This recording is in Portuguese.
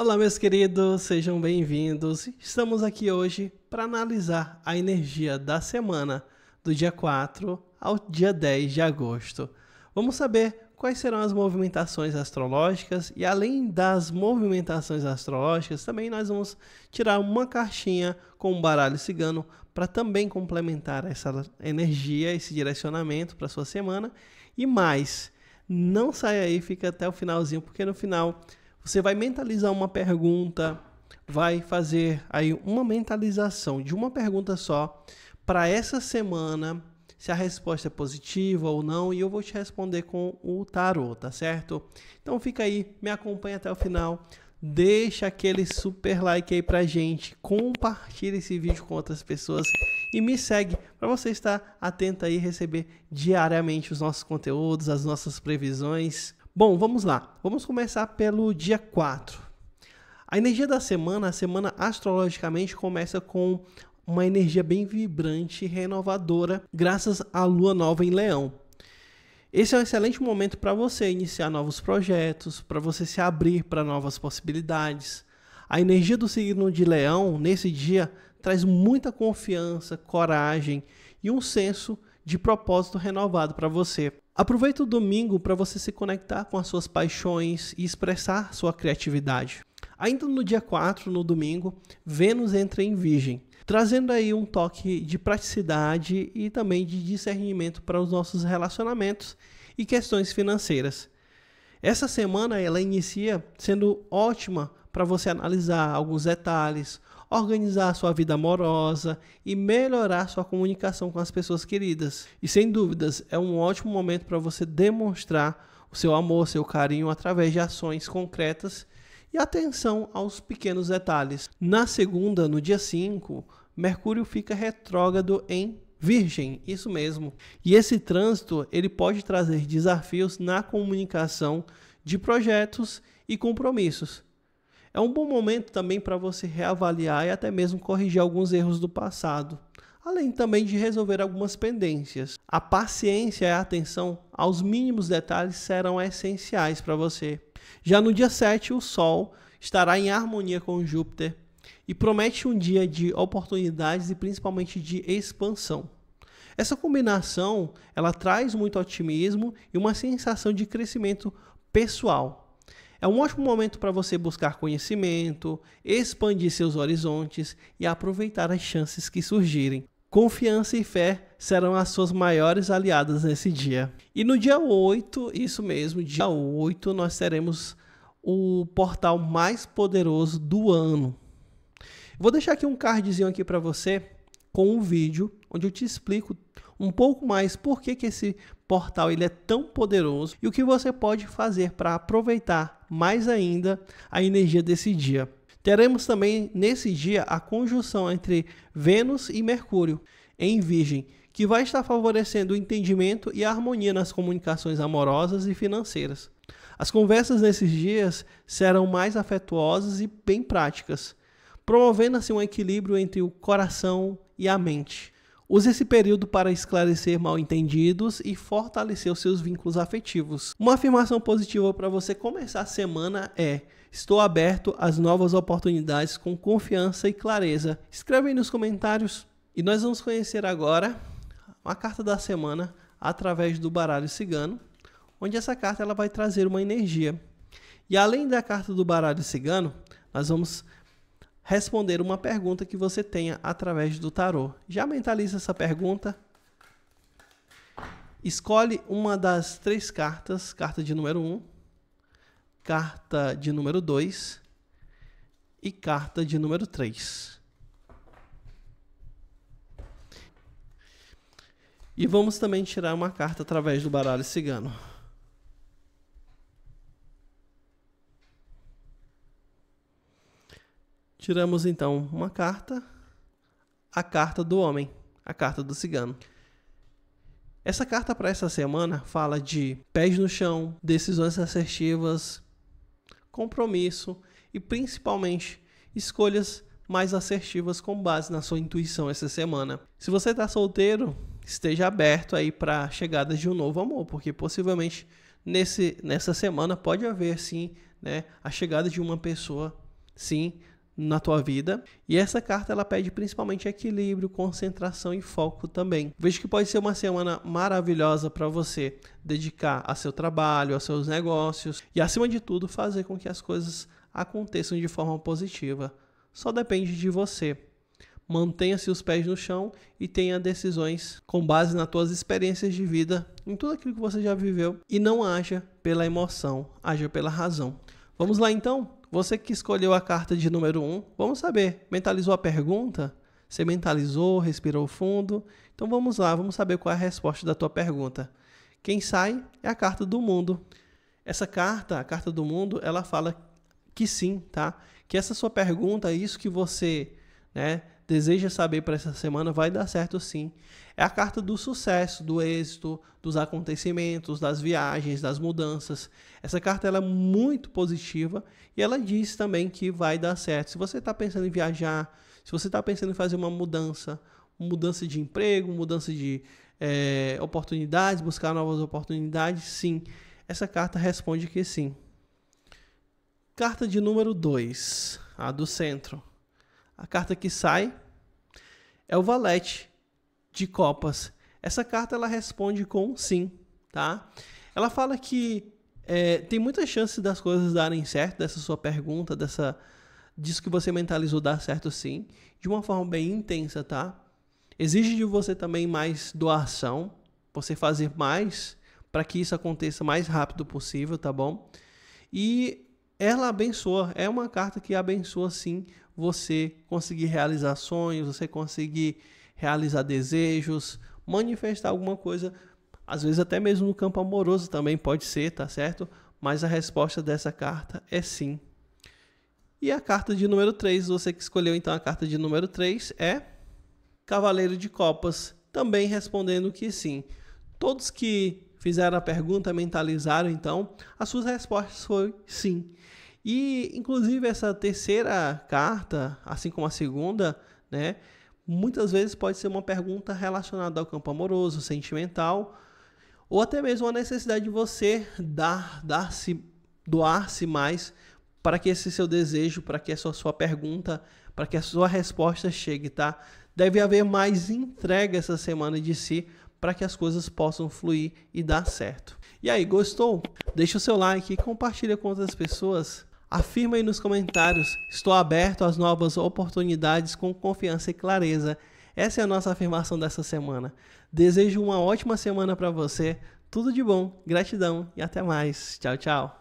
Olá, meus queridos, sejam bem-vindos. Estamos aqui hoje para analisar a energia da semana do dia 4 ao dia 10 de agosto. Vamos saber quais serão as movimentações astrológicas e, além das movimentações astrológicas, também nós vamos tirar uma caixinha com um baralho cigano para também complementar essa energia, esse direcionamento para sua semana e mais. Não sai aí, fica até o finalzinho, porque no final você vai mentalizar uma pergunta, vai fazer aí uma mentalização de uma pergunta só para essa semana, se a resposta é positiva ou não, e eu vou te responder com o tarô, tá certo? Então fica aí, me acompanha até o final. Deixa aquele super like aí pra gente, compartilha esse vídeo com outras pessoas e me segue para você estar atento aí e receber diariamente os nossos conteúdos, as nossas previsões Bom, vamos lá. Vamos começar pelo dia 4. A energia da semana, a semana astrologicamente começa com uma energia bem vibrante e renovadora, graças à lua nova em Leão. Esse é um excelente momento para você iniciar novos projetos, para você se abrir para novas possibilidades. A energia do signo de Leão nesse dia traz muita confiança, coragem e um senso de propósito renovado para você. Aproveite o domingo para você se conectar com as suas paixões e expressar sua criatividade. Ainda no dia 4, no domingo, Vênus entra em Virgem, trazendo aí um toque de praticidade e também de discernimento para os nossos relacionamentos e questões financeiras. Essa semana ela inicia sendo ótima para você analisar alguns detalhes, organizar sua vida amorosa e melhorar sua comunicação com as pessoas queridas. E sem dúvidas, é um ótimo momento para você demonstrar o seu amor, seu carinho através de ações concretas e atenção aos pequenos detalhes. Na segunda, no dia 5, Mercúrio fica retrógrado em Virgem, isso mesmo. E esse trânsito, ele pode trazer desafios na comunicação de projetos e compromissos é um bom momento também para você reavaliar e até mesmo corrigir alguns erros do passado, além também de resolver algumas pendências. A paciência e a atenção aos mínimos detalhes serão essenciais para você. Já no dia 7, o Sol estará em harmonia com Júpiter e promete um dia de oportunidades e principalmente de expansão. Essa combinação, ela traz muito otimismo e uma sensação de crescimento pessoal. É um ótimo momento para você buscar conhecimento, expandir seus horizontes e aproveitar as chances que surgirem. Confiança e fé serão as suas maiores aliadas nesse dia. E no dia 8, isso mesmo, dia 8, nós teremos o portal mais poderoso do ano. Vou deixar aqui um cardzinho aqui para você com um vídeo onde eu te explico um pouco mais por que, que esse portal ele é tão poderoso e o que você pode fazer para aproveitar mais ainda a energia desse dia. Teremos também nesse dia a conjunção entre Vênus e Mercúrio em Virgem, que vai estar favorecendo o entendimento e a harmonia nas comunicações amorosas e financeiras. As conversas nesses dias serão mais afetuosas e bem práticas, promovendo assim um equilíbrio entre o coração e a mente. Use esse período para esclarecer mal entendidos e fortalecer os seus vínculos afetivos. Uma afirmação positiva para você começar a semana é: Estou aberto às novas oportunidades com confiança e clareza. Escreve aí nos comentários. E nós vamos conhecer agora uma carta da semana através do baralho cigano, onde essa carta ela vai trazer uma energia. E além da carta do baralho cigano, nós vamos responder uma pergunta que você tenha através do tarô. Já mentaliza essa pergunta? Escolhe uma das três cartas, carta de número 1, um, carta de número 2 e carta de número 3. E vamos também tirar uma carta através do baralho cigano. Tiramos então uma carta, a carta do homem, a carta do cigano. Essa carta para essa semana fala de pés no chão, decisões assertivas, compromisso e principalmente escolhas mais assertivas com base na sua intuição essa semana. Se você está solteiro, esteja aberto aí para a chegada de um novo amor, porque possivelmente nesse, nessa semana pode haver sim né, a chegada de uma pessoa sim na tua vida. E essa carta ela pede principalmente equilíbrio, concentração e foco também. Vejo que pode ser uma semana maravilhosa para você dedicar a seu trabalho, a seus negócios e acima de tudo fazer com que as coisas aconteçam de forma positiva. Só depende de você. Mantenha-se os pés no chão e tenha decisões com base nas tuas experiências de vida, em tudo aquilo que você já viveu e não haja pela emoção, haja pela razão. Vamos lá então? Você que escolheu a carta de número 1, vamos saber. Mentalizou a pergunta? Você mentalizou, respirou fundo? Então vamos lá, vamos saber qual é a resposta da tua pergunta. Quem sai é a carta do mundo. Essa carta, a carta do mundo, ela fala que sim, tá? Que essa sua pergunta, isso que você, né, deseja saber para essa semana vai dar certo sim. É a carta do sucesso, do êxito, dos acontecimentos, das viagens, das mudanças. Essa carta ela é muito positiva e ela diz também que vai dar certo. Se você está pensando em viajar, se você está pensando em fazer uma mudança, mudança de emprego, mudança de é, oportunidades, buscar novas oportunidades, sim. Essa carta responde que sim. Carta de número 2, a do centro a carta que sai é o valete de copas. Essa carta ela responde com sim, tá? Ela fala que é, tem muita chance das coisas darem certo, dessa sua pergunta, dessa disso que você mentalizou dar certo sim, de uma forma bem intensa, tá? Exige de você também mais doação, você fazer mais para que isso aconteça mais rápido possível, tá bom? E ela abençoa, é uma carta que abençoa sim você conseguir realizar sonhos, você conseguir realizar desejos, manifestar alguma coisa, às vezes até mesmo no campo amoroso também pode ser, tá certo? Mas a resposta dessa carta é sim. E a carta de número 3, você que escolheu então a carta de número 3 é Cavaleiro de Copas, também respondendo que sim. Todos que fizeram a pergunta, mentalizaram então, as suas respostas foram sim. E inclusive essa terceira carta, assim como a segunda, né, muitas vezes pode ser uma pergunta relacionada ao campo amoroso, sentimental, ou até mesmo a necessidade de você dar, dar se doar-se mais para que esse seu desejo, para que essa sua pergunta, para que a sua resposta chegue, tá? Deve haver mais entrega essa semana de si para que as coisas possam fluir e dar certo. E aí, gostou? Deixa o seu like e compartilha com outras pessoas. Afirma aí nos comentários: estou aberto às novas oportunidades com confiança e clareza. Essa é a nossa afirmação dessa semana. Desejo uma ótima semana para você. Tudo de bom, gratidão e até mais. Tchau, tchau.